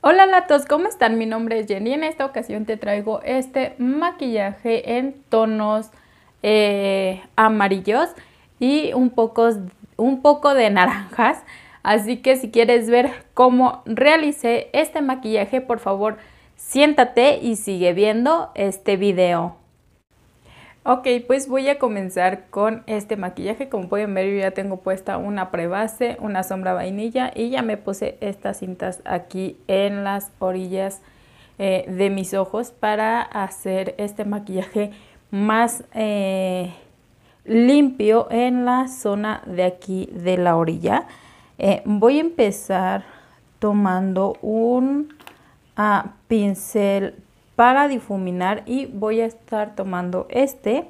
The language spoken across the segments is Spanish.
Hola latos, ¿cómo están? Mi nombre es Jenny y en esta ocasión te traigo este maquillaje en tonos eh, amarillos y un poco, un poco de naranjas. Así que si quieres ver cómo realicé este maquillaje, por favor, siéntate y sigue viendo este video. Ok, pues voy a comenzar con este maquillaje. Como pueden ver, yo ya tengo puesta una prebase, una sombra vainilla y ya me puse estas cintas aquí en las orillas eh, de mis ojos para hacer este maquillaje más eh, limpio en la zona de aquí de la orilla. Eh, voy a empezar tomando un ah, pincel para difuminar y voy a estar tomando este.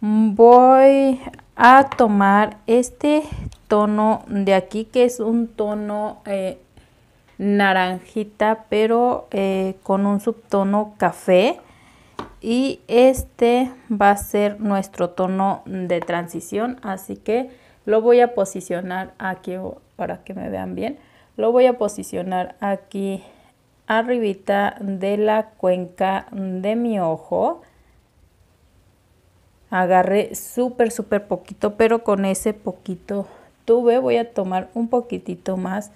Voy a tomar este tono de aquí que es un tono eh, naranjita pero eh, con un subtono café y este va a ser nuestro tono de transición así que lo voy a posicionar aquí para que me vean bien. Lo voy a posicionar aquí arribita de la cuenca de mi ojo. Agarré súper, súper poquito, pero con ese poquito tuve. Voy a tomar un poquitito más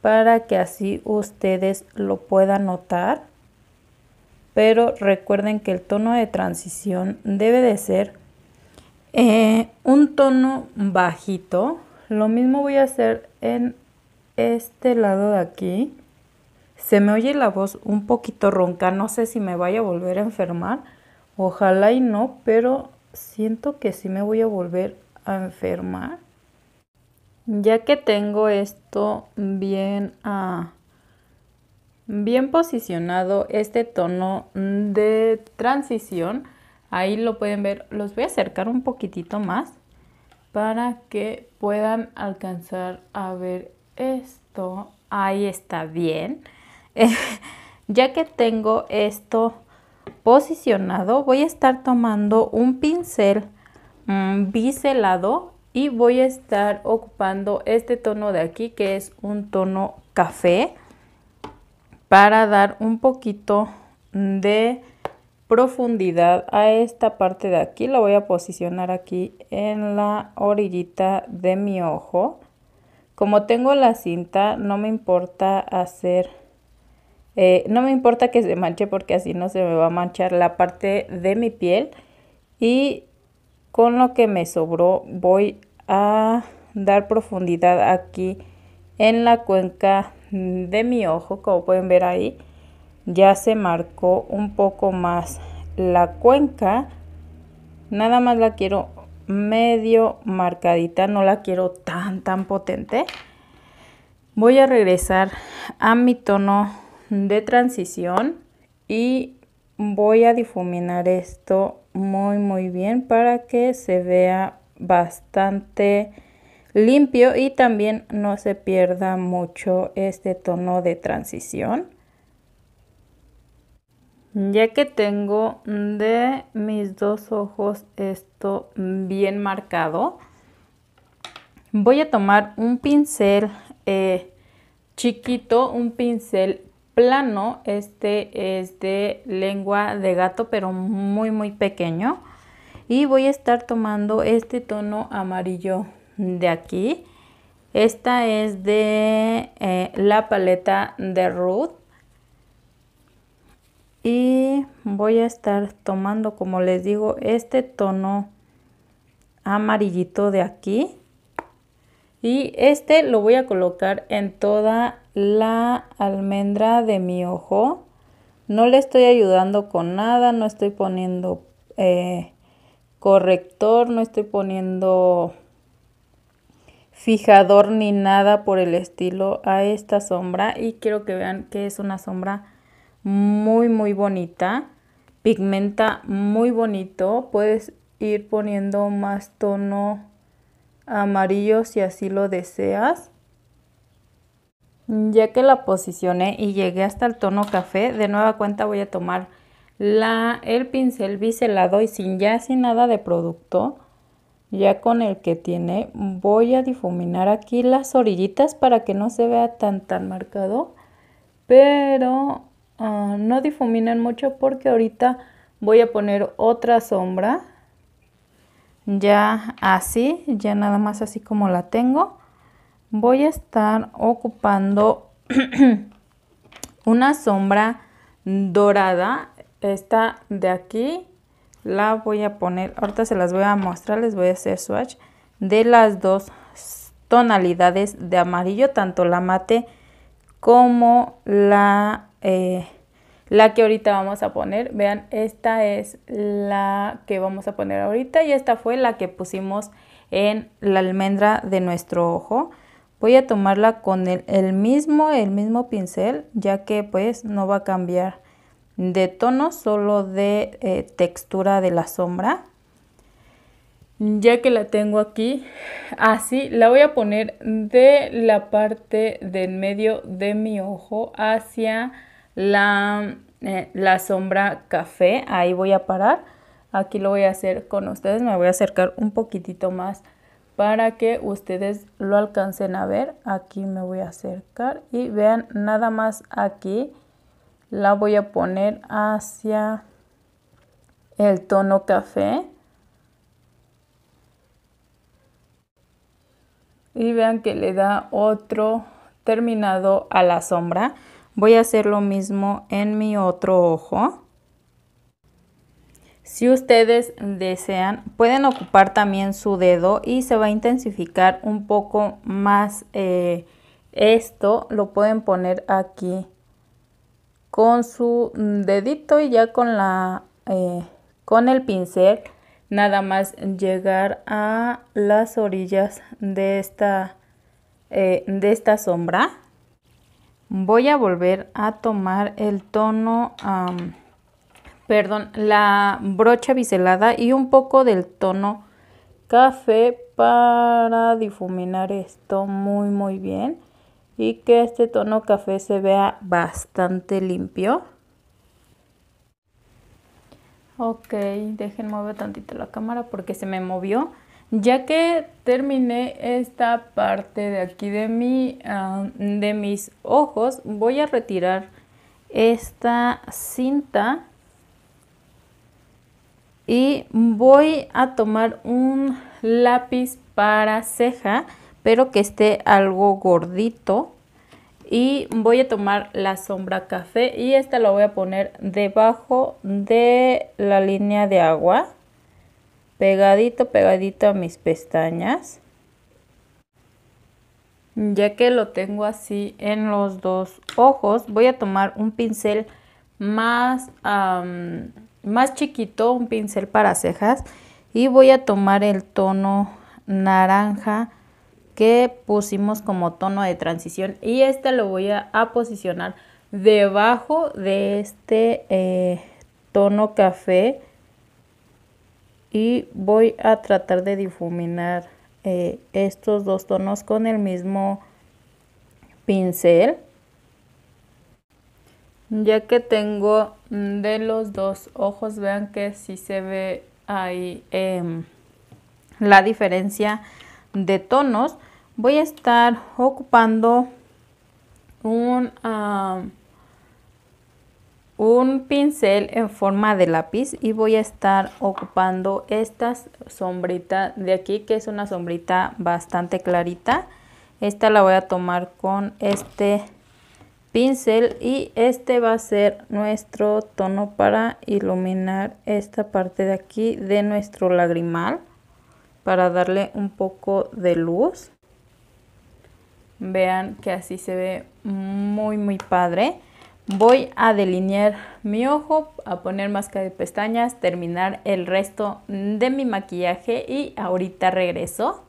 para que así ustedes lo puedan notar pero recuerden que el tono de transición debe de ser eh, un tono bajito. Lo mismo voy a hacer en este lado de aquí. Se me oye la voz un poquito ronca, no sé si me vaya a volver a enfermar. Ojalá y no, pero siento que sí me voy a volver a enfermar. Ya que tengo esto bien, ah, bien posicionado, este tono de transición, Ahí lo pueden ver. Los voy a acercar un poquitito más para que puedan alcanzar a ver esto. Ahí está bien. ya que tengo esto posicionado, voy a estar tomando un pincel mm, biselado y voy a estar ocupando este tono de aquí que es un tono café para dar un poquito de profundidad a esta parte de aquí. la voy a posicionar aquí en la orillita de mi ojo. Como tengo la cinta, no me importa hacer... Eh, no me importa que se manche porque así no se me va a manchar la parte de mi piel. Y con lo que me sobró voy a dar profundidad aquí en la cuenca de mi ojo, como pueden ver ahí ya se marcó un poco más la cuenca. Nada más la quiero medio marcadita, no la quiero tan tan potente. Voy a regresar a mi tono de transición y voy a difuminar esto muy muy bien para que se vea bastante limpio y también no se pierda mucho este tono de transición. Ya que tengo de mis dos ojos esto bien marcado, voy a tomar un pincel eh, chiquito, un pincel plano. Este es de lengua de gato, pero muy, muy pequeño. Y voy a estar tomando este tono amarillo de aquí. Esta es de eh, la paleta de Ruth y voy a estar tomando como les digo este tono amarillito de aquí y este lo voy a colocar en toda la almendra de mi ojo no le estoy ayudando con nada no estoy poniendo eh, corrector no estoy poniendo fijador ni nada por el estilo a esta sombra y quiero que vean que es una sombra muy muy bonita, pigmenta muy bonito, puedes ir poniendo más tono amarillo si así lo deseas. Ya que la posicioné y llegué hasta el tono café, de nueva cuenta voy a tomar la, el pincel biselado y sin ya sin nada de producto, ya con el que tiene, voy a difuminar aquí las orillitas para que no se vea tan tan marcado, pero Ah, no difuminen mucho porque ahorita voy a poner otra sombra ya así ya nada más así como la tengo voy a estar ocupando una sombra dorada esta de aquí la voy a poner ahorita se las voy a mostrar les voy a hacer swatch de las dos tonalidades de amarillo tanto la mate como la eh, la que ahorita vamos a poner. Vean, esta es la que vamos a poner ahorita y esta fue la que pusimos en la almendra de nuestro ojo. Voy a tomarla con el, mismo, el mismo pincel, ya que pues no va a cambiar de tono, solo de eh, textura de la sombra. Ya que la tengo aquí, así la voy a poner de la parte del medio de mi ojo hacia la, eh, la sombra café. Ahí voy a parar. Aquí lo voy a hacer con ustedes. Me voy a acercar un poquitito más para que ustedes lo alcancen a ver. Aquí me voy a acercar y vean nada más aquí. La voy a poner hacia el tono café. Y vean que le da otro terminado a la sombra. Voy a hacer lo mismo en mi otro ojo. Si ustedes desean, pueden ocupar también su dedo y se va a intensificar un poco más eh, esto. Lo pueden poner aquí con su dedito y ya con, la, eh, con el pincel. Nada más llegar a las orillas de esta, eh, de esta sombra voy a volver a tomar el tono, perdón, la brocha biselada y un poco del tono café para difuminar esto muy muy bien y que este tono café se vea bastante limpio. Ok, dejen mover tantito la cámara porque se me movió. Ya que terminé esta parte de aquí de, ah, de mis ojos, voy a retirar esta cinta y voy a tomar un lápiz para ceja, pero que esté algo gordito. Y voy a tomar la sombra café y esta la voy a poner debajo de la línea de agua pegadito, pegadito a mis pestañas. Ya que lo tengo así en los dos ojos, voy a tomar un pincel más, más chiquito, un pincel para cejas. Y voy a tomar el tono naranja que pusimos como tono de transición. Y este lo voy a, posicionar debajo de este eh, tono café y voy a tratar de difuminar eh, estos dos tonos con el mismo pincel ya que tengo de los dos ojos vean que si se ve ahí em, la diferencia de tonos voy a estar ocupando un ah, un pincel en forma de lápiz y voy a estar ocupando esta sombrita de aquí que es una sombrita bastante clarita esta la voy a tomar con este pincel y este va a ser nuestro tono para iluminar esta parte de aquí de nuestro lagrimal para darle un poco de luz vean que así se ve muy muy padre voy a delinear mi ojo, a poner máscara de pestañas, terminar el resto de mi maquillaje y ahorita regreso.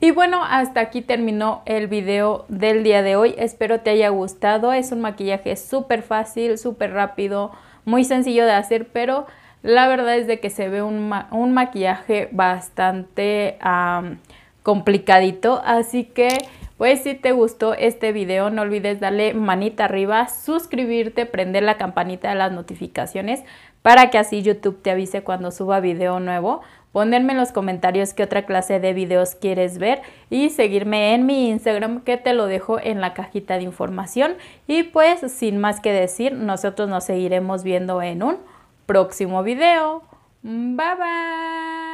Y bueno, hasta aquí terminó el video del día de hoy. Espero te haya gustado. Es un maquillaje súper fácil, súper rápido, muy sencillo de hacer, pero la verdad es de que se ve un, maquillaje bastante complicadito. Así que pues si te gustó este video, no olvides darle manita arriba, suscribirte, prender la campanita de las notificaciones para que así YouTube te avise cuando suba video nuevo, ponerme en los comentarios qué otra clase de videos quieres ver y seguirme en mi Instagram que te lo dejo en la cajita de información. Y pues sin más que decir, nosotros nos seguiremos viendo en un próximo video. Bye bye.